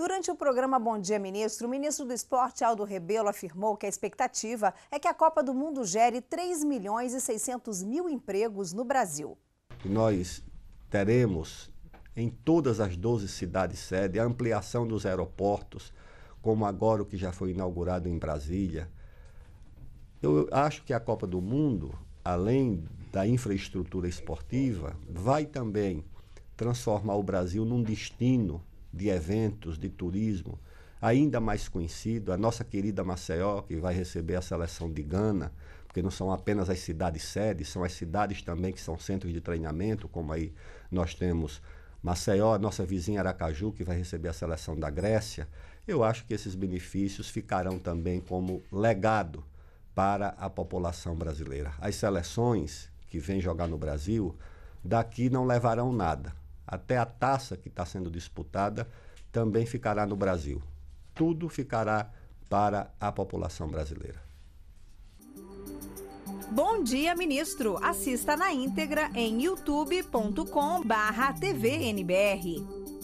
Durante o programa Bom Dia Ministro, o ministro do Esporte Aldo Rebelo afirmou que a expectativa é que a Copa do Mundo gere 3 milhões e 600 mil empregos no Brasil. Nós teremos em todas as 12 cidades sede a ampliação dos aeroportos, como agora o que já foi inaugurado em Brasília. Eu acho que a Copa do Mundo, além da infraestrutura esportiva, vai também transformar o Brasil num destino de eventos, de turismo, ainda mais conhecido, a nossa querida Maceió, que vai receber a seleção de Gana, porque não são apenas as cidades sedes, são as cidades também que são centros de treinamento, como aí nós temos Maceió, a nossa vizinha Aracaju, que vai receber a seleção da Grécia. Eu acho que esses benefícios ficarão também como legado para a população brasileira. As seleções que vêm jogar no Brasil daqui não levarão nada, até a taça que está sendo disputada também ficará no Brasil. Tudo ficará para a população brasileira. Bom dia, ministro. Assista na íntegra em youtube.com/tvnbr.